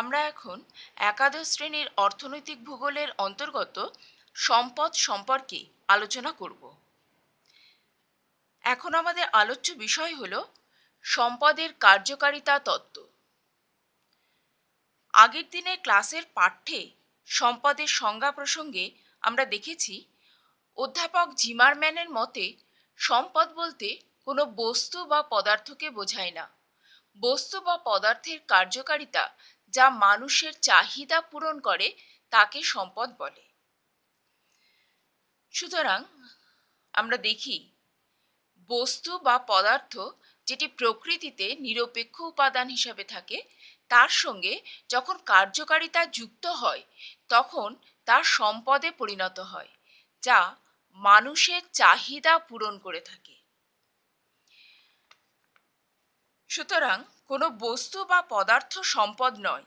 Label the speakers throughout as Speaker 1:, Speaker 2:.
Speaker 1: আমরা এখন একাদশ শ্রেণীর অর্থনৈতিক ভূগোলের অন্তর্গত সম্পদ সম্পর্কে আলোচনা করব এখন আমাদের আলোচ্য বিষয় হল সম্পদের কার্যকারিতা তত্ত্ব আগের দিনে ক্লাসের পাঠ্যে সম্পদের সংজ্ঞা প্রসঙ্গে আমরা দেখেছি অধ্যাপক জিমারম্যানের মতে সম্পদ বলতে কোনো বস্তু বা পদার্থকে বোঝায় না বস্তু বা পদার্থের কার্যকারিতা যা মানুষের চাহিদা পূরণ করে তাকে সম্পদ বলে সুতরাং আমরা দেখি বস্তু বা পদার্থ যেটি প্রকৃতিতে নিরপেক্ষ উপাদান হিসাবে থাকে তার সঙ্গে যখন কার্যকারিতা যুক্ত হয় তখন তার সম্পদে পরিণত হয় যা মানুষের চাহিদা পূরণ করে থাকে সুতরাং কোনো বস্তু বা পদার্থ সম্পদ নয়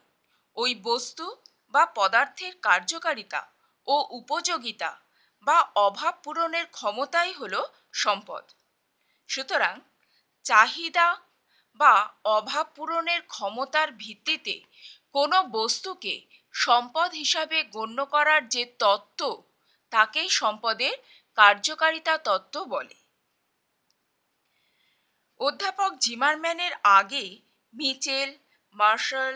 Speaker 1: ওই বস্তু বা পদার্থের কার্যকারিতা ও উপযোগিতা বা অভাব পূরণের ক্ষমতাই হল সম্পদ সুতরাং চাহিদা বা অভাব পূরণের ক্ষমতার ভিত্তিতে কোনো বস্তুকে সম্পদ হিসাবে গণ্য করার যে তত্ত্ব তাকেই সম্পদের কার্যকারিতা তত্ত্ব বলে অধ্যাপক জিমারম্যানের আগে মিচেল মার্শাল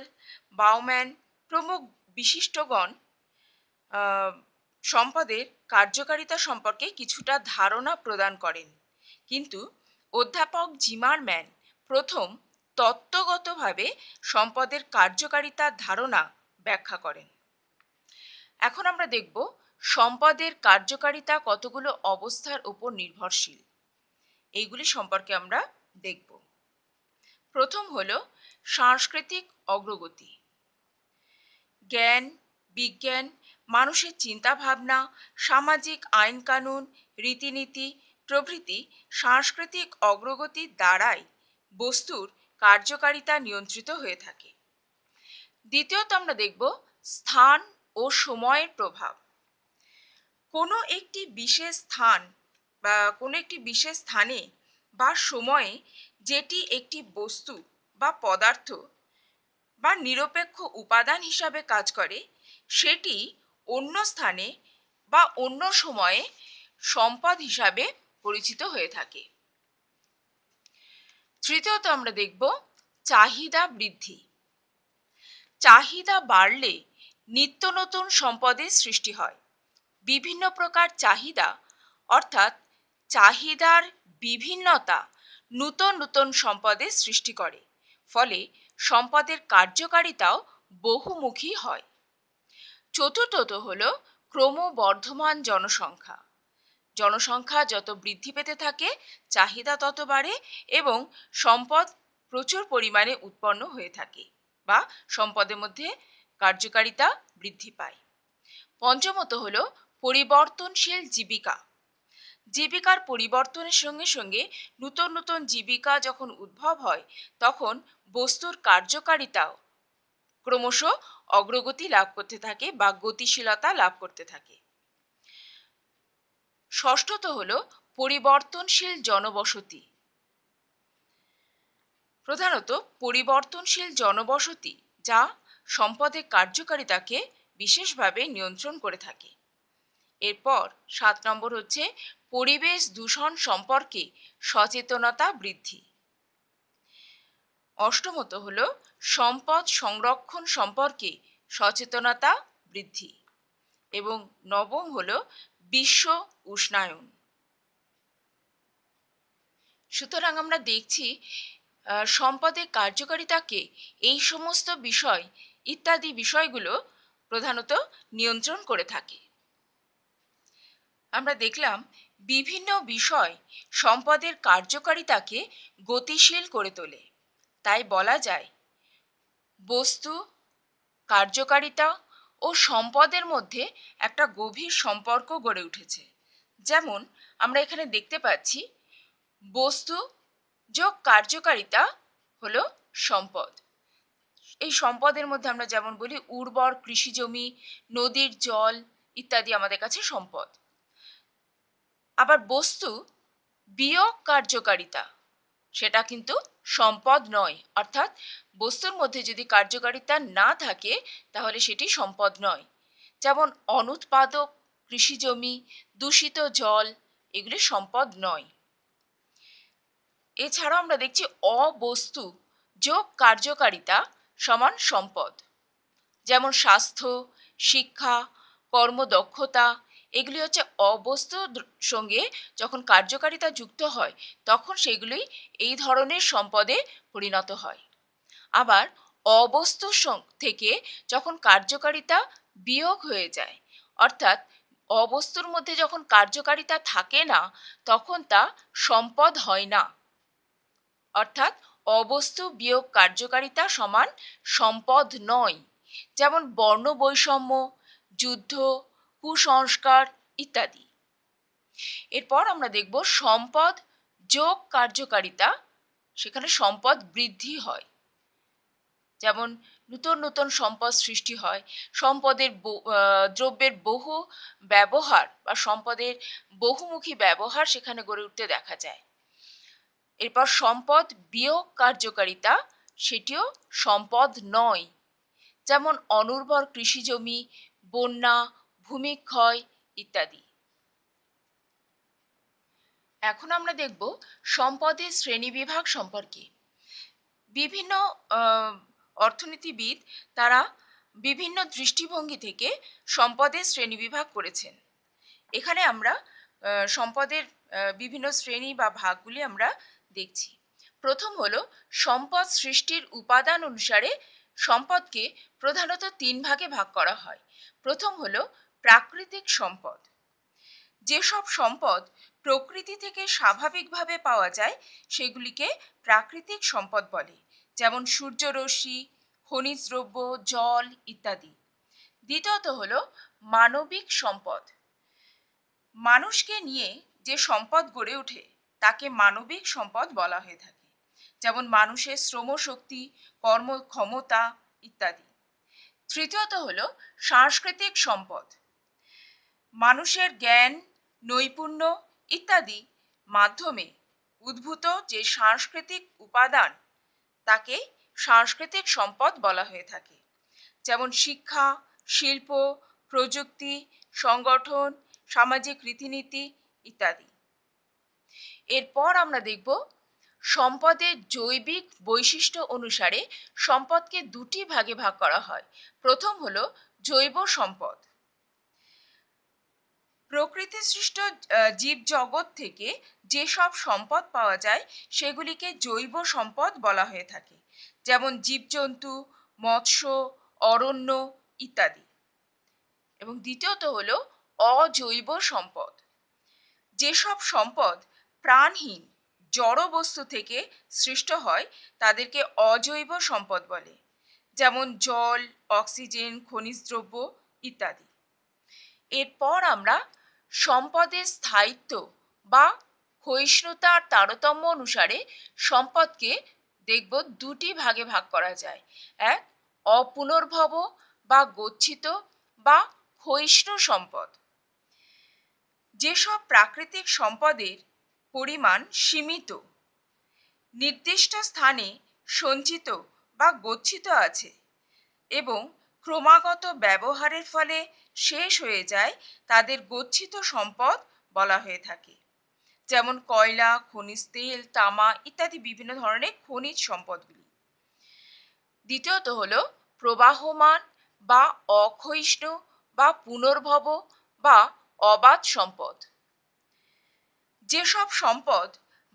Speaker 1: বাউম্যান প্রমুখ বিশিষ্টগণ সম্পদের কার্যকারিতা সম্পর্কে কিছুটা ধারণা প্রদান করেন কিন্তু অধ্যাপক জিমারম্যান প্রথম তত্ত্বগতভাবে সম্পদের কার্যকারিতার ধারণা ব্যাখ্যা করেন এখন আমরা দেখব সম্পদের কার্যকারিতা কতগুলো অবস্থার উপর নির্ভরশীল এইগুলি সম্পর্কে আমরা দেখব প্রথম হল সাংস্কৃতিক অগ্রগতি জ্ঞান বিজ্ঞান মানুষের চিন্তা ভাবনা সামাজিক আইনকানুন রীতিনীতি প্রভৃতি সাংস্কৃতিক অগ্রগতির দ্বারাই বস্তুর কার্যকারিতা নিয়ন্ত্রিত হয়ে থাকে দ্বিতীয়ত আমরা দেখব স্থান ও সময়ের প্রভাব কোনো একটি বিশেষ স্থান বা কোনো একটি বিশেষ স্থানে বা সময়ে যেটি একটি বস্তু বা পদার্থ বা নিরপেক্ষ উপাদান হিসাবে কাজ করে সেটি অন্য স্থানে বা অন্য সময়ে সম্পদ হিসাবে পরিচিত হয়ে থাকে তৃতীয়ত আমরা দেখব চাহিদা বৃদ্ধি চাহিদা বাড়লে নিত্য নতুন সম্পদের সৃষ্টি হয় বিভিন্ন প্রকার চাহিদা অর্থাৎ চাহিদার বিভিন্নতা নূতন নূতন সম্পদের সৃষ্টি করে ফলে সম্পদের কার্যকারিতাও বহুমুখী হয় চতুর্থত হল ক্রমবর্ধমান জনসংখ্যা জনসংখ্যা যত বৃদ্ধি পেতে থাকে চাহিদা তত বাড়ে এবং সম্পদ প্রচুর পরিমাণে উৎপন্ন হয়ে থাকে বা সম্পদের মধ্যে কার্যকারিতা বৃদ্ধি পায় পঞ্চমত হল পরিবর্তনশীল জীবিকা জীবিকার পরিবর্তনের সঙ্গে সঙ্গে নতুন নতুন জীবিকা যখন উদ্ভব হয় তখন বস্তুর কার্যকারিতাও ক্রমশ অগ্রগতি লাভ করতে থাকে বা গতিশীলতা লাভ করতে থাকে ষষ্ঠত হল পরিবর্তনশীল জনবসতি প্রধানত পরিবর্তনশীল জনবসতি যা সম্পদের কার্যকারিতাকে বিশেষভাবে নিয়ন্ত্রণ করে থাকে এরপর সাত নম্বর হচ্ছে পরিবেশ দূষণ সম্পর্কে সচেতনতা বৃদ্ধি অষ্টমত হল সম্পদ সংরক্ষণ সম্পর্কে সচেতনতা বৃদ্ধি এবং নবম হল বিশ্ব উষ্ণায়ন সুতরাং আমরা দেখছি সম্পদের কার্যকারিতাকে এই সমস্ত বিষয় ইত্যাদি বিষয়গুলো প্রধানত নিয়ন্ত্রণ করে থাকে আমরা দেখলাম বিভিন্ন বিষয় সম্পদের কার্যকারিতাকে গতিশীল করে তোলে তাই বলা যায় বস্তু কার্যকারিতা ও সম্পদের মধ্যে একটা গভীর সম্পর্ক গড়ে উঠেছে যেমন আমরা এখানে দেখতে পাচ্ছি বস্তু যোগ কার্যকারিতা হল সম্পদ এই সম্পদের মধ্যে আমরা যেমন বলি উর্বর কৃষি জমি নদীর জল ইত্যাদি আমাদের কাছে সম্পদ আবার বস্তু বিয়োগ কার্যকারিতা সেটা কিন্তু সম্পদ নয় অর্থাৎ বস্তুর মধ্যে যদি কার্যকারিতা না থাকে তাহলে সেটি সম্পদ নয় যেমন অনুৎপাদক কৃষিজমি দূষিত জল এগুলি সম্পদ নয় এছাড়াও আমরা দেখছি অবস্তু যোগ কার্যকারিতা সমান সম্পদ যেমন স্বাস্থ্য শিক্ষা কর্মদক্ষতা এগুলি হচ্ছে অবস্থ সঙ্গে যখন কার্যকারিতা যুক্ত হয় তখন সেগুলি এই ধরনের সম্পদে পরিণত হয় আবার অবস্তু থেকে যখন কার্যকারিতা বিয়োগ হয়ে যায় অর্থাৎ অবস্তুর মধ্যে যখন কার্যকারিতা থাকে না তখন তা সম্পদ হয় না অর্থাৎ অবস্তু বিয়োগ কার্যকারিতা সমান সম্পদ নয় যেমন বর্ণ বৈষম্য যুদ্ধ কুসংস্কার ইত্যাদি এরপর আমরা দেখব সম্পদ যোগ কার্যকারিতা সেখানে সম্পদ বৃদ্ধি হয় যেমন নূতন নতুন সম্পদ সৃষ্টি হয় সম্পদের দ্রব্যের বহু ব্যবহার বা সম্পদের বহুমুখী ব্যবহার সেখানে গড়ে উঠতে দেখা যায় এরপর সম্পদ বিয়োগ কার্যকারিতা সেটিও সম্পদ নয় যেমন অনুর্বর কৃষিজমি বন্যা ভূমিক্ষয় ইত্যাদি এখন আমরা দেখব সম্পদের শ্রেণীবিভাগ সম্পর্কে বিভিন্ন অর্থনীতিবিদ তারা বিভিন্ন দৃষ্টিভঙ্গি থেকে সম্পদের শ্রেণীবিভাগ করেছেন এখানে আমরা সম্পদের বিভিন্ন শ্রেণী বা ভাগগুলি আমরা দেখছি প্রথম হলো সম্পদ সৃষ্টির উপাদান অনুসারে সম্পদকে প্রধানত তিন ভাগে ভাগ করা হয় প্রথম হলো প্রাকৃতিক সম্পদ যেসব সম্পদ প্রকৃতি থেকে স্বাভাবিকভাবে পাওয়া যায় সেগুলিকে প্রাকৃতিক সম্পদ বলে যেমন সূর্যরশ্মি খনিজ দ্রব্য জল ইত্যাদি দ্বিতীয়ত হলো মানবিক সম্পদ মানুষকে নিয়ে যে সম্পদ গড়ে ওঠে তাকে মানবিক সম্পদ বলা হয়ে থাকে যেমন মানুষের শ্রমশক্তি কর্মক্ষমতা ইত্যাদি তৃতীয়ত হলো সাংস্কৃতিক সম্পদ মানুষের জ্ঞান নৈপুণ্য ইত্যাদি মাধ্যমে উদ্ভূত যে সাংস্কৃতিক উপাদান তাকে সাংস্কৃতিক সম্পদ বলা হয়ে থাকে যেমন শিক্ষা, শিল্প, প্রযুক্তি, সংগঠন, সামাজিক রীতিনীতি ইত্যাদি। এরপর আমরা দেখব সম্পদের জৈবিক বৈশিষ্ট্য অনুসারে সম্পদকে দুটি ভাগে ভাগ করা হয়। প্রথম হলো জৈব সম্পদ প্রকৃতি সৃষ্ট জীব জগৎ থেকে যেসব সম্পদ পাওয়া যায় সেগুলিকে জৈব সম্পদ বলা হয়ে থাকে যেমন জীবজন্তু মৎস্য অরণ্য ইত্যাদি এবং দ্বিতীয়ত হলো অজৈব সম্পদ যেসব সম্পদ প্রাণহীন জড় বস্তু থেকে সৃষ্ট হয় তাদেরকে অজৈব সম্পদ বলে যেমন জল অক্সিজেন খনিজ দ্রব্য ইত্যাদি এরপর আমরা সম্পদের স্থায়িত্ব বা ক্ষয়িষ্ণুতার তারতম্য অনুসারে সম্পদকে দেখব দুটি ভাগে ভাগ করা যায়। এক অপুনর্ভব বা গচ্ছিত বা ক্ষয়িষ্ণু সম্পদ। যেসব প্রাকৃতিক সম্পদের পরিমাণ সীমিত নির্দিষ্ট স্থানে সঞ্চিত বা গচ্ছিত আছে এবং ক্রমাগত ব্যবহারের ফলে শেষ হয়ে যায় তাদের গচ্ছিত সম্পদ বলা হয়ে থাকে যেমন কয়লা, খনিজ তেল, তামা ইত্যাদি বিভিন্ন ধরনের খনিজ সম্পদগুলি দ্বিতীয়ত হলো প্রবাহমান বা অক্ষয়িষ্ণ বা পুনর্ভব বা অবাধ সম্পদ যেসব সম্পদ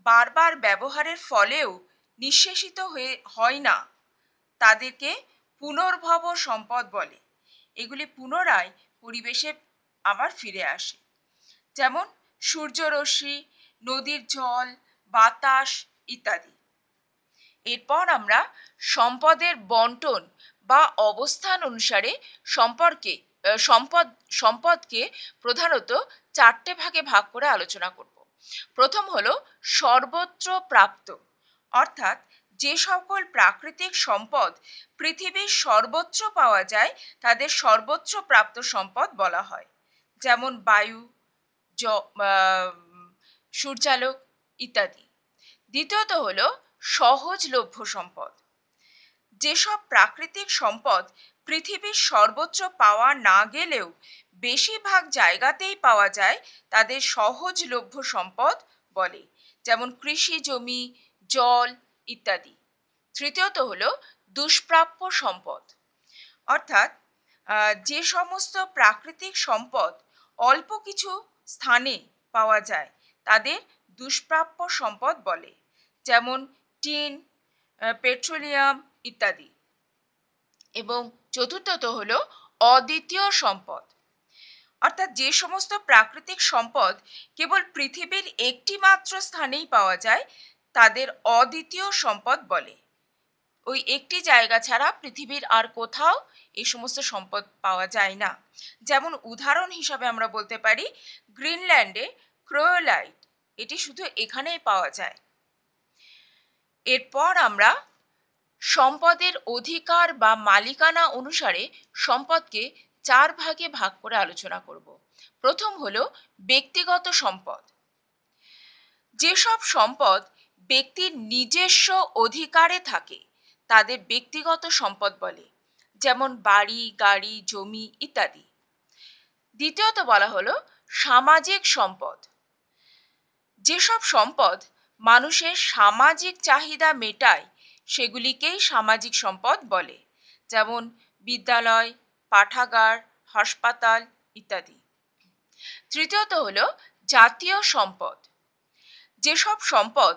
Speaker 1: বারবার ব্যবহারের ফলেও নিঃশেষিত হয়ে হয় না তাদেরকে পুনর্ভব সম্পদ বলে এগুলি পুনরায় পরিবেশে আবার ফিরে আসে যেমন সূর্যরশ্মি নদীর জল বাতাস ইত্যাদি এরপর আমরা সম্পদের বন্টন বা অবস্থান অনুসারে সম্পর্কে সম্পদ সম্পদকে প্রধানত চারটে ভাগে ভাগ করে আলোচনা করব প্রথম হলো সর্বত্র প্রাপ্ত অর্থাৎ যে সকল প্রাকৃতিক সম্পদ পৃথিবীর সর্বত্র পাওয়া যায় তাদের সর্বোচ্চ প্রাপ্ত সম্পদ বলা হয়। যেমন বায়ু জ আহ সূর্যালোক ইত্যাদি। দ্বিতীয়ত হল সহজলভ্য সম্পদ, যেসব প্রাকৃতিক সম্পদ পৃথিবীর সর্বত্র পাওয়া না গেলেও বেশিরভাগ জায়গাতেই পাওয়া যায় তাদের সহজলভ্য সম্পদ বলে। যেমন কৃষি জমি, জল ইত্যাদি তৃতীয়ত হলো দুষ্প্রাপ্য সম্পদ অর্থাৎ যে সমস্ত প্রাকৃতিক সম্পদ অল্প কিছু স্থানে পাওয়া যায় তাদের দুষ্প্রাপ্য সম্পদ বলে যেমন টিন পেট্রোলিয়াম ইত্যাদি এবং চতুর্থত হল অদ্বিতীয় সম্পদ অর্থাৎ যে সমস্ত প্রাকৃতিক সম্পদ কেবল পৃথিবীর একটি মাত্র স্থানেই পাওয়া যায় তাদের অদ্বিতীয় সম্পদ বলে ওই একটি জায়গা ছাড়া পৃথিবীর আর কোথাও এই সমস্ত সম্পদ পাওয়া যায় না যেমন উদাহরণ হিসাবে আমরা বলতে পারি গ্রিনল্যান্ডে ক্রোয়োলাইট এটি শুধু এখানেই পাওয়া যায় এরপর আমরা সম্পদের অধিকার বা মালিকানা অনুসারে সম্পদকে চার ভাগে ভাগ করে আলোচনা করব প্রথম হলো ব্যক্তিগত সম্পদ যেসব সম্পদ ব্যক্তির নিজস্ব অধিকারে থাকে তাদের ব্যক্তিগত সম্পদ বলে যেমন বাড়ি, গাড়ি, জমি ইত্যাদি। দ্বিতীয়ত বলা হলো সামাজিক সম্পদ যেসব সম্পদ মানুষের সামাজিক চাহিদা মেটায় সেগুলিকেই সামাজিক সম্পদ বলে যেমন বিদ্যালয়, পাঠাগার, হাসপাতাল ইত্যাদি। তৃতীয়ত হলো জাতীয় সম্পদ যেসব সম্পদ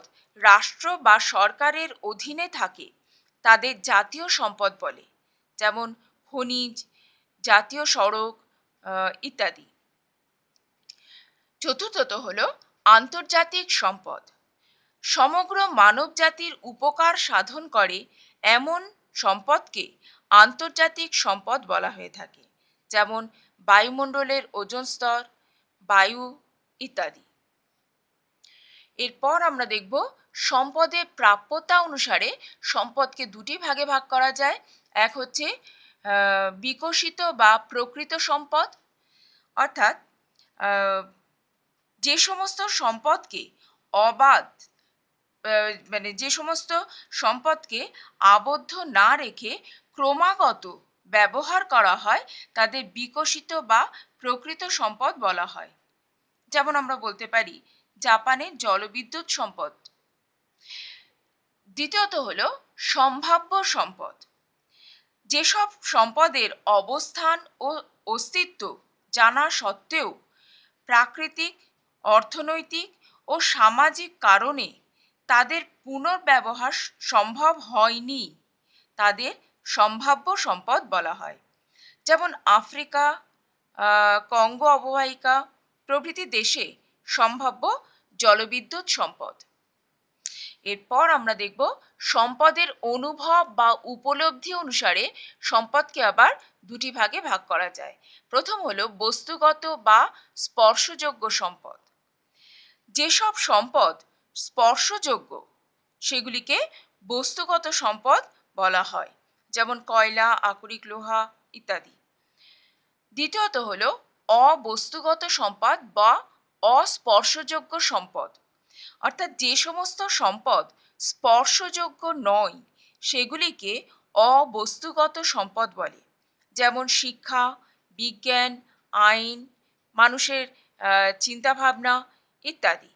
Speaker 1: রাষ্ট্র বা সরকারের অধীনে থাকে তাদের জাতীয় সম্পদ বলে যেমন খনিজ জাতীয় সড়ক ইত্যাদি চতুর্থত হলো আন্তর্জাতিক সম্পদ সমগ্র মানব জাতির উপকার সাধন করে এমন সম্পদকে আন্তর্জাতিক সম্পদ বলা হয়ে থাকে যেমন বায়ুমণ্ডলের ওজন স্তর বায়ু ইত্যাদি এরপর আমরা দেখব সম্পদের প্রাপ্যতা অনুসারে সম্পদকে দুটি ভাগে ভাগ করা যায় এক হচ্ছে বিকশিত বা প্রকৃত সম্পদ অর্থাৎ যে সমস্ত সম্পদকে অবাধ মানে যে সমস্ত সম্পদকে আবদ্ধ না রেখে ক্রমাগত ব্যবহার করা হয় তাদের বিকশিত বা প্রকৃত সম্পদ বলা হয় যেমন আমরা বলতে পারি জাপানের জলবিদ্যুৎ সম্পদ দ্বিতীয়ত হলো সম্ভাব্য সম্পদ যেসব সম্পদের অবস্থান ও অস্তিত্ব জানা সত্ত্বেও প্রাকৃতিক অর্থনৈতিক ও সামাজিক কারণে তাদের পুনর্ব্যবহার সম্ভব হয়নি তাদের সম্ভাব্য সম্পদ বলা হয় যেমন আফ্রিকা কঙ্গো অববাহিকা প্রভৃতি দেশে সম্ভাব্য জলবিদ্যুৎ সম্পদ এরপর আমরা দেখব সম্পদের অনুভব বা উপলব্ধি অনুসারে সম্পদকে আবার দুটি ভাগে ভাগ করা যায় প্রথম হলো বস্তুগত বা স্পর্শযোগ্য সম্পদ যেসব সম্পদ স্পর্শযোগ্য সেগুলিকে বস্তুগত সম্পদ বলা হয় যেমন কয়লা আকরিক লোহা ইত্যাদি দ্বিতীয়ত হলো অবস্তুগত সম্পদ বা অস্পর্শযোগ্য সম্পদ অর্থাৎ যে সমস্ত সম্পদ স্পর্শযোগ্য নয় সেগুলিকে অবস্তুগত সম্পদ বলে যেমন শিক্ষা, বিজ্ঞান, আইন, মানুষের চিন্তাভাবনা ইত্যাদি।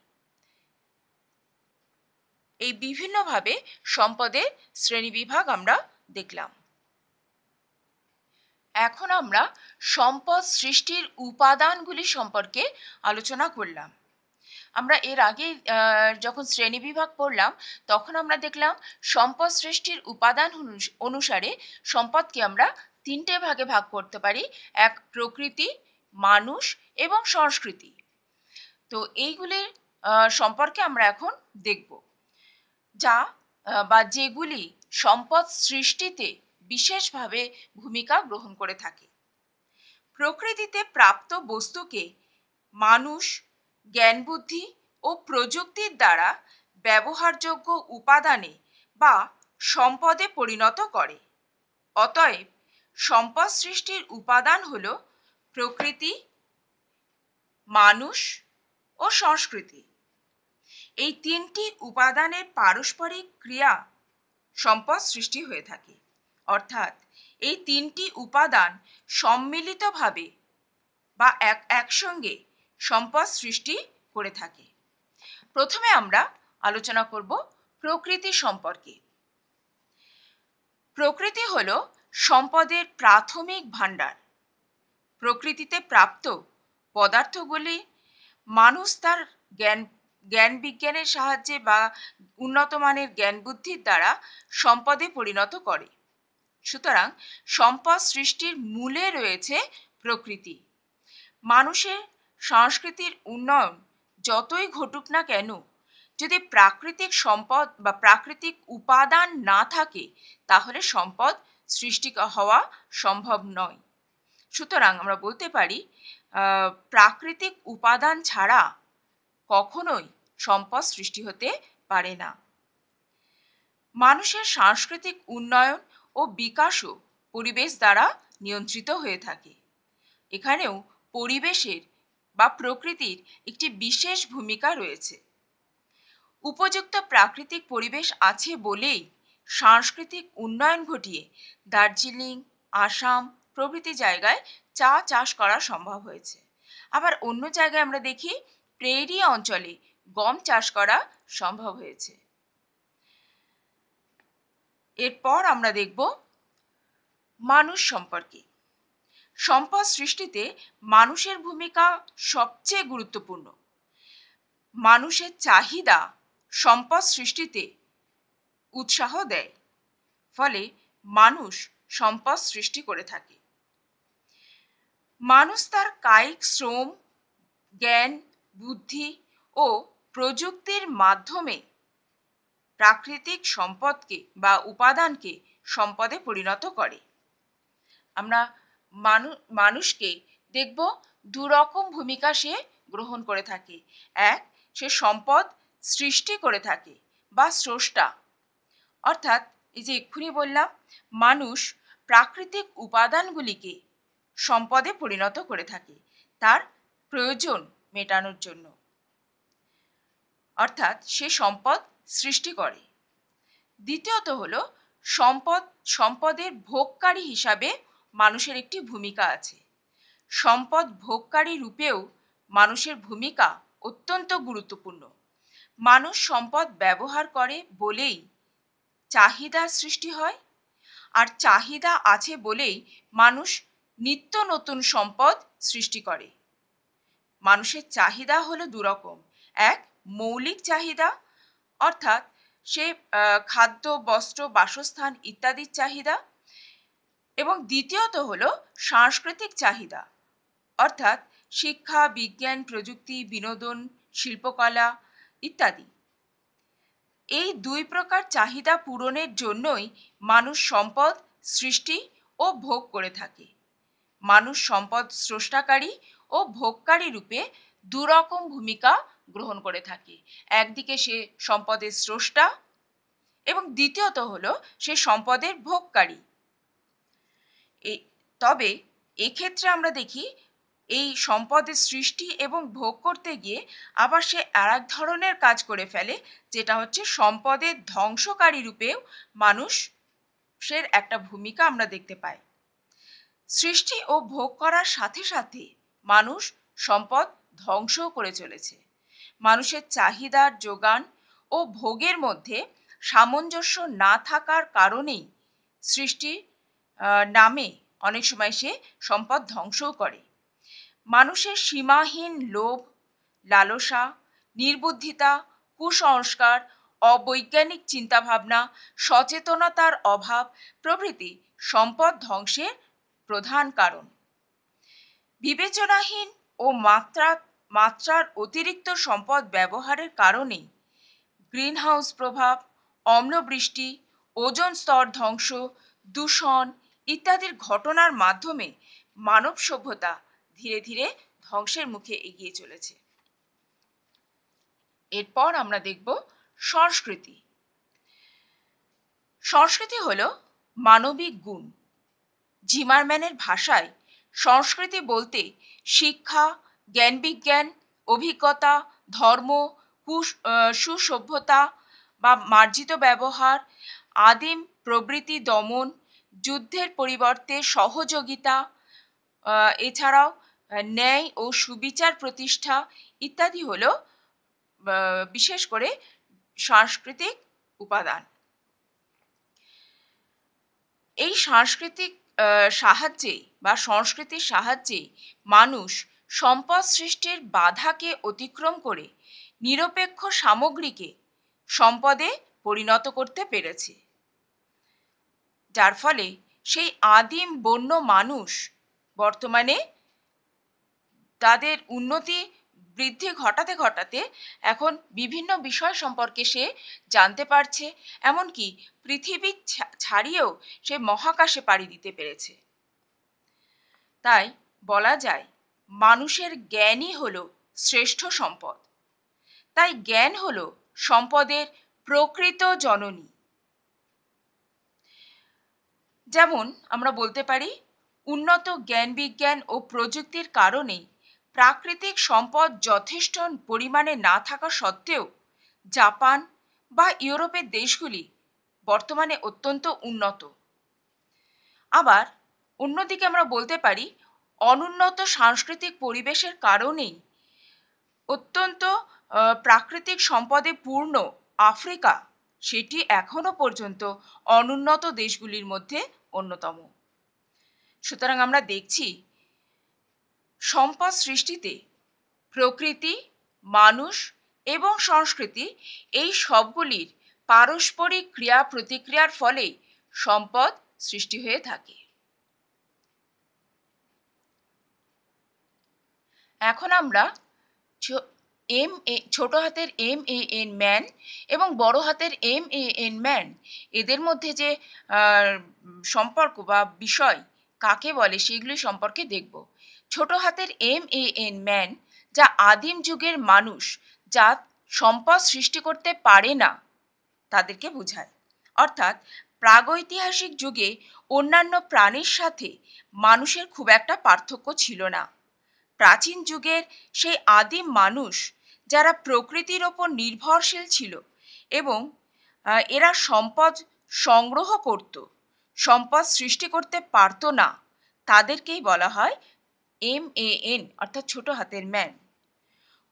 Speaker 1: এই বিভিন্নভাবে সম্পদের শ্রেণীবিভাগ আমরা দেখলাম। এখন আমরা সম্পদ সৃষ্টির উপাদানগুলি সম্পর্কে আলোচনা করলাম। আমরা এর আগে যখন শ্রেণীবিভাগ পড়লাম তখন আমরা দেখলাম সম্পদ সৃষ্টির উপাদান অনুসারে সম্পদকে আমরা তিনটে ভাগে ভাগ করতে পারি এক প্রকৃতি মানুষ এবং সংস্কৃতি তো এইগুলির সম্পর্কে আমরা এখন দেখব যা বা যেগুলি সম্পদ সৃষ্টিতে বিশেষভাবে ভূমিকা গ্রহণ করে থাকে প্রকৃতিতে প্রাপ্ত বস্তুকে মানুষ জ্ঞান বুদ্ধি ও প্রযুক্তির দ্বারা ব্যবহারযোগ্য উপাদানে বা সম্পদে পরিণত করে। অতএব সম্পদ সৃষ্টির উপাদান হলো প্রকৃতি, মানুষ ও সংস্কৃতি। এই তিনটি উপাদানের পারস্পরিক ক্রিয়া সম্পদ সৃষ্টি হয়ে থাকে। অর্থাৎ এই তিনটি উপাদান সম্মিলিতভাবে বা এক একসঙ্গে সম্পদ সৃষ্টি করে থাকে প্রথমে আমরা আলোচনা করব প্রকৃতি সম্পর্কে প্রকৃতি হল সম্পদের প্রাথমিক ভাণ্ডার প্রকৃতিতে প্রাপ্ত পদার্থগুলি মানুষ তার জ্ঞান জ্ঞান বিজ্ঞানের সাহায্যে বা উন্নত মানের জ্ঞান বুদ্ধির দ্বারা সম্পদে পরিণত করে সুতরাং সম্পদ সৃষ্টির মূলে রয়েছে প্রকৃতি মানুষের সংস্কৃতির উন্নয়ন যতই ঘটুক না কেন যদি প্রাকৃতিক সম্পদ বা প্রাকৃতিক উপাদান না থাকে তাহলে সম্পদ সৃষ্টি হওয়া সম্ভব নয় সুতরাং আমরা বলতে পারি প্রাকৃতিক উপাদান ছাড়া কখনোই সম্পদ সৃষ্টি হতে পারে না মানুষের সাংস্কৃতিক উন্নয়ন ও বিকাশও পরিবেশ দ্বারা নিয়ন্ত্রিত হয়ে থাকে এখানেও পরিবেশের বা প্রকৃতির একটি বিশেষ ভূমিকা রয়েছে। উপযুক্ত প্রাকৃতিক পরিবেশ আছে বলেই সাংস্কৃতিক উন্নয়ন ঘটিয়ে দার্জিলিং, আসাম প্রভৃতি জায়গায় চা চাষ করা সম্ভব হয়েছে। আবার অন্য জায়গায় আমরা দেখি প্রেরি অঞ্চলে গম চাষ করা সম্ভব হয়েছে। এরপর আমরা দেখব মানুষ সম্পর্কে। সম্পদ সৃষ্টিতে মানুষের ভূমিকা সবচেয়ে গুরুত্বপূর্ণ। মানুষের চাহিদা সম্পদ সৃষ্টিতে উৎসাহ দেয়, ফলে মানুষ সম্পদ সৃষ্টি করে থাকে। মানুষ তার কায়িক শ্রম, জ্ঞান, বুদ্ধি ও প্রযুক্তির মাধ্যমে প্রাকৃতিক সম্পদকে বা উপাদানকে সম্পদে পরিণত করে। আমরা মানু মানুষকে দেখব দুরকম ভূমিকা সে গ্রহণ করে থাকে। এক সে সম্পদ সৃষ্টি করে থাকে বা স্রষ্টা অর্থাৎ এই যে এক্ষুনি বললাম মানুষ প্রাকৃতিক উপাদান গুলিকে সম্পদে পরিণত করে থাকে তার প্রয়োজন মেটানোর জন্য অর্থাৎ সে সম্পদ সৃষ্টি করে। দ্বিতীয়ত হলো সম্পদ সম্পদের ভোগকারী হিসাবে মানুষের একটি ভূমিকা আছে। সম্পদ ভোগকারী রূপেও মানুষের ভূমিকা অত্যন্ত গুরুত্বপূর্ণ। মানুষ সম্পদ ব্যবহার করে বলেই চাহিদা সৃষ্টি হয়, আর চাহিদা আছে বলেই মানুষ নিত্য নতুন সম্পদ সৃষ্টি করে। মানুষের চাহিদা হলো দুরকম, এক মৌলিক চাহিদা অর্থাৎ সে খাদ্য, বস্ত্র, বাসস্থান ইত্যাদির চাহিদা এবং দ্বিতীয়ত হল সাংস্কৃতিক চাহিদা অর্থাৎ শিক্ষা বিজ্ঞান প্রযুক্তি বিনোদন শিল্পকলা ইত্যাদি এই দুই প্রকার চাহিদা পূরণের জন্যই মানুষ সম্পদ সৃষ্টি ও ভোগ করে থাকে মানুষ সম্পদ স্রষ্টাকারী ও ভোগকারী রূপে দুরকম ভূমিকা গ্রহণ করে থাকে একদিকে সে সম্পদের স্রষ্টা এবং দ্বিতীয়ত হলো সে সম্পদের ভোগকারী তবে এক্ষেত্রে আমরা দেখি এই সম্পদের সৃষ্টি এবং ভোগ করতে গিয়ে আবার সে আর এক ধরনের কাজ করে ফেলে যেটা হচ্ছে সম্পদের ধ্বংসকারী রূপেও মানুষের একটা ভূমিকা আমরা দেখতে পাই। সৃষ্টি ও ভোগ করার সাথে সাথে মানুষ সম্পদ ধ্বংসও করে চলেছে। মানুষের চাহিদার যোগান ও ভোগের মধ্যে সামঞ্জস্য না থাকার কারণেই সৃষ্টির আহ নামে অনেক সময় সে সম্পদ ধ্বংসও করে মানুষের সীমাহীন লোভ লালসা নির্বুদ্ধিতা কুসংস্কার অবৈজ্ঞানিক চিন্তাভাবনা সচেতনতার অভাব প্রভৃতি সম্পদ ধ্বংসের প্রধান কারণ বিবেচনাহীন ও মাত্রা মাত্রার অতিরিক্ত সম্পদ ব্যবহারের কারণে গ্রিনহাউস প্রভাব অম্লবৃষ্টি ওজন স্তর ধ্বংস দূষণ ইত্যাদির ঘটনার মাধ্যমে মানব সভ্যতা ধীরে ধীরে ধ্বংসের মুখে এগিয়ে চলেছে এরপর আমরা দেখব সংস্কৃতি সংস্কৃতি হল মানবিক গুণ জিমারম্যানের ভাষায় সংস্কৃতি বলতে শিক্ষা জ্ঞান বিজ্ঞান অভিজ্ঞতা ধর্ম সুসভ্যতা বা মার্জিত ব্যবহার আদিম প্রবৃতি দমন যুদ্ধের পরিবর্তে সহযোগিতা এছাড়াও ন্যায় ও সুবিচার প্রতিষ্ঠা ইত্যাদি হল বিশেষ করে সাংস্কৃতিক উপাদান এই সাংস্কৃতিক সাহায্যেই বা সংস্কৃতির সাহায্যেই মানুষ সম্পদ সৃষ্টির বাধাকে অতিক্রম করে নিরপেক্ষ সামগ্রীকে সম্পদে পরিণত করতে পেরেছে যার ফলে সেই আদিম বন্য মানুষ বর্তমানে তাদের উন্নতি বৃদ্ধি ঘটাতে ঘটাতে এখন বিভিন্ন বিষয় সম্পর্কে সে জানতে পারছে এমনকি পৃথিবী ছাড়িয়েও সে মহাকাশে পাড়ি দিতে পেরেছে তাই বলা যায় মানুষের জ্ঞানই হলো শ্রেষ্ঠ সম্পদ তাই জ্ঞান হলো সম্পদের প্রকৃত জননী যেমন আমরা বলতে পারি উন্নত জ্ঞান বিজ্ঞান ও প্রযুক্তির কারণেই প্রাকৃতিক সম্পদ যথেষ্ট পরিমাণে না থাকা সত্ত্বেও জাপান বা ইউরোপের দেশগুলি বর্তমানে অত্যন্ত উন্নত। আবার অন্যদিকে আমরা বলতে পারি অনুন্নত সাংস্কৃতিক পরিবেশের কারণেই অত্যন্ত প্রাকৃতিক সম্পদে পূর্ণ আফ্রিকা সেটি এখনো পর্যন্ত অনুন্নত দেশগুলির মধ্যে অন্যতম সুতরাং আমরা দেখছি সম্পদ সৃষ্টিতে প্রকৃতি মানুষ এবং সংস্কৃতি এই সবগুলির পারস্পরিক ক্রিয়া প্রতিক্রিয়ার ফলে সম্পদ সৃষ্টি হয়ে থাকে এখন আমরা এম এ ছোট হাতের এম এ এন ম্যান এবং বড় হাতের এম এ এন ম্যান এদের মধ্যে যে সম্পর্ক বা বিষয় কাকে বলে সেগুলি সম্পর্কে দেখব ছোট হাতের এম এ এন ম্যান যা আদিম যুগের মানুষ যা সম্পদ সৃষ্টি করতে পারে না তাদেরকে বোঝায় অর্থাৎ প্রাগৈতিহাসিক যুগে অন্যান্য প্রাণীর সাথে মানুষের খুব একটা পার্থক্য ছিল না প্রাচীন যুগের সেই আদিম মানুষ যারা প্রকৃতির ওপর নির্ভরশীল ছিল এবং এরা সম্পদ সংগ্রহ করত সম্পদ সৃষ্টি করতে পারত না তাদেরকেই বলা হয় এম এ এন অর্থাৎ ছোট হাতের ম্যান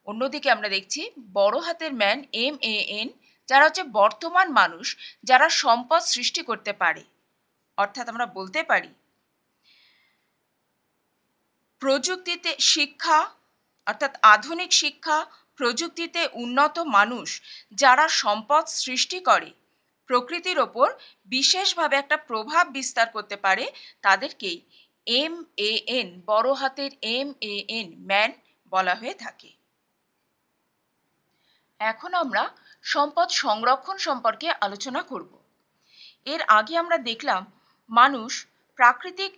Speaker 1: অন্যদিকে আমরা দেখছি বড় হাতের ম্যান এম এ এন যারা হচ্ছে বর্তমান মানুষ যারা সম্পদ সৃষ্টি করতে পারে অর্থাৎ আমরা বলতে পারি প্রযুক্তিতে শিক্ষা অর্থাৎ আধুনিক শিক্ষা প্রযুক্তিতে উন্নত মানুষ যারা সম্পদ সৃষ্টি করে প্রকৃতির ওপর বিশেষভাবে একটা প্রভাব বিস্তার করতে পারে তাদেরকেই এম এ এন বড় হাতের এম এ এন ম্যান বলা হয়ে থাকে এখন আমরা সম্পদ সংরক্ষণ সম্পর্কে আলোচনা করব এর আগে আমরা দেখলাম মানুষ প্রাকৃতিক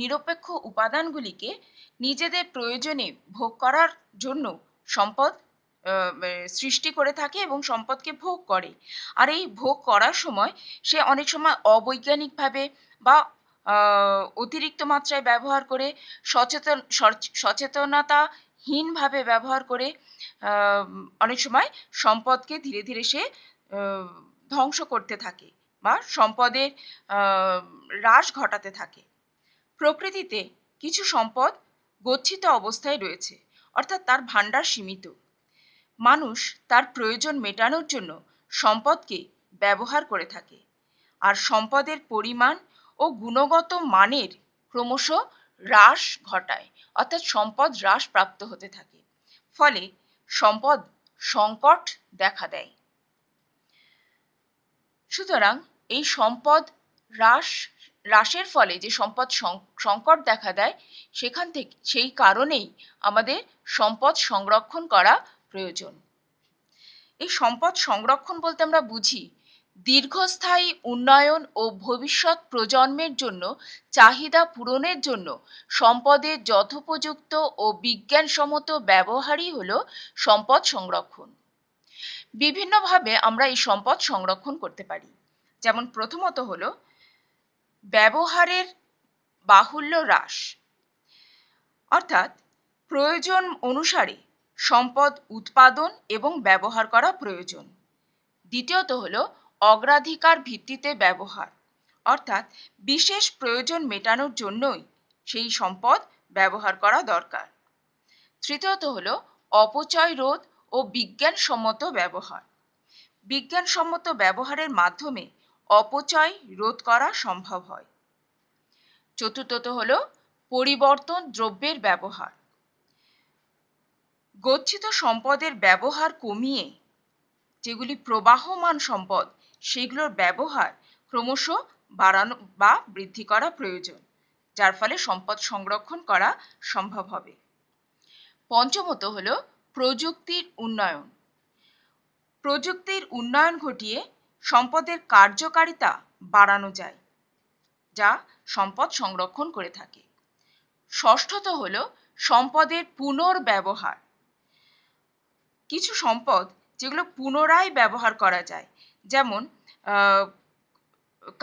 Speaker 1: নিরপেক্ষ উপাদানগুলিকে নিজেদের প্রয়োজনে ভোগ করার জন্য সম্পদ সৃষ্টি করে থাকে এবং সম্পদকে ভোগ করে আর এই ভোগ করার সময় সে অনেক সময় অবৈজ্ঞানিকভাবে বা অতিরিক্ত মাত্রায় ব্যবহার করে সচেতন সচেতনতাহীনভাবে ব্যবহার করে অনেক সময় সম্পদকে ধীরে ধীরে সে ধ্বংস করতে থাকে বা সম্পদের হ্রাস ঘটাতে থাকে প্রকৃতিতে কিছু সম্পদ গচ্ছিত অবস্থায় রয়েছে অর্থাৎ তার ভাণ্ডার সীমিত মানুষ তার প্রয়োজন মেটানোর জন্য সম্পদকে ব্যবহার করে থাকে আর সম্পদের পরিমাণ ও গুণগত মানের ক্রমশ হ্রাস ঘটায় অর্থাৎ সম্পদ হ্রাস প্রাপ্ত হতে থাকে ফলে সম্পদ সংকট দেখা দেয় সুতরাং এই সম্পদ হ্রাস হ্রাসের ফলে যে সম্পদ সংকট দেখা দেয় সেখান থেকে সেই কারণেই আমাদের সম্পদ সংরক্ষণ করা প্রয়োজন এই সম্পদ সংরক্ষণ বলতে আমরা বুঝি দীর্ঘস্থায়ী উন্নয়ন ও ভবিষ্যৎ প্রজন্মের জন্য চাহিদা পূরণের জন্য সম্পদের যথোপযুক্ত ও বিজ্ঞানসম্মত ব্যবহারই হল সম্পদ সংরক্ষণ বিভিন্নভাবে আমরা এই সম্পদ সংরক্ষণ করতে পারি যেমন প্রথমত হলো ব্যবহারের বাহুল্য হ্রাস অর্থাৎ প্রয়োজন অনুসারে সম্পদ উৎপাদন এবং ব্যবহার করা প্রয়োজন। দ্বিতীয়ত হলো অগ্রাধিকার ভিত্তিতে ব্যবহার অর্থাৎ বিশেষ প্রয়োজন মেটানোর জন্যই সেই সম্পদ ব্যবহার করা দরকার। তৃতীয়ত হল অপচয় রোধ ও বিজ্ঞানসম্মত ব্যবহার। বিজ্ঞানসম্মত ব্যবহারের মাধ্যমে অপচয় রোধ করা সম্ভব হয় চতুর্থত হল পরিবর্তন দ্রব্যের ব্যবহার গচ্ছিত সম্পদের ব্যবহার কমিয়ে যেগুলি প্রবাহমান সম্পদ সেগুলোর ব্যবহার ক্রমশ বাড়ানো বা বৃদ্ধি করা প্রয়োজন যার ফলে সম্পদ সংরক্ষণ করা সম্ভব হবে পঞ্চমত হল প্রযুক্তির উন্নয়ন প্রযুক্তির উন্নয়ন ঘটিয়ে সম্পদের কার্যকারিতা বাড়ানো যায় যা সম্পদ সংরক্ষণ করে থাকে। ষষ্ঠত হলো সম্পদের পুনর্ব্যবহার কিছু সম্পদ যেগুলো পুনরায় ব্যবহার করা যায় যেমন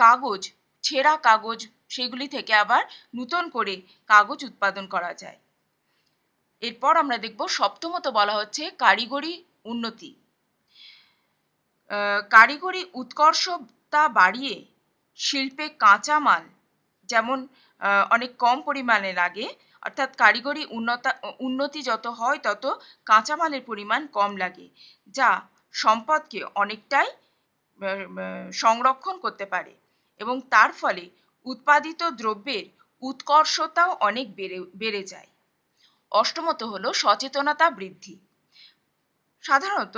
Speaker 1: কাগজ ছেঁড়া কাগজ সেগুলি থেকে আবার নূতন করে কাগজ উৎপাদন করা যায়। এরপর আমরা দেখব সপ্তমত বলা হচ্ছে কারিগরি উন্নতি কারিগরি উৎকর্ষতা বাড়িয়ে শিল্পে কাঁচামাল যেমন অনেক কম পরিমাণে লাগে অর্থাৎ কারিগরি উন্নতা উন্নতি যত হয় তত কাঁচামালের পরিমাণ কম লাগে যা সম্পদকে অনেকটাই সংরক্ষণ করতে পারে এবং তার ফলে উৎপাদিত দ্রব্যের উৎকর্ষতাও অনেক বেড়ে বেড়ে যায় অষ্টমত হলো সচেতনতা বৃদ্ধি সাধারণত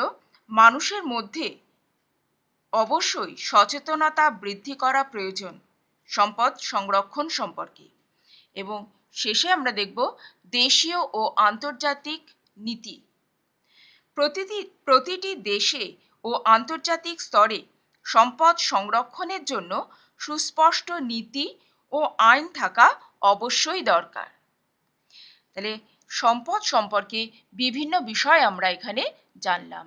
Speaker 1: মানুষের মধ্যে অবশ্যই সচেতনতা বৃদ্ধি করা প্রয়োজন সম্পদ সংরক্ষণ সম্পর্কে এবং শেষে আমরা দেখব দেশীয় ও আন্তর্জাতিক নীতি প্রতিটি প্রতিটি দেশে ও আন্তর্জাতিক স্তরে সম্পদ সংরক্ষণের জন্য সুস্পষ্ট নীতি ও আইন থাকা অবশ্যই দরকার তাহলে সম্পদ সম্পর্কে বিভিন্ন বিষয় আমরা এখানে জানলাম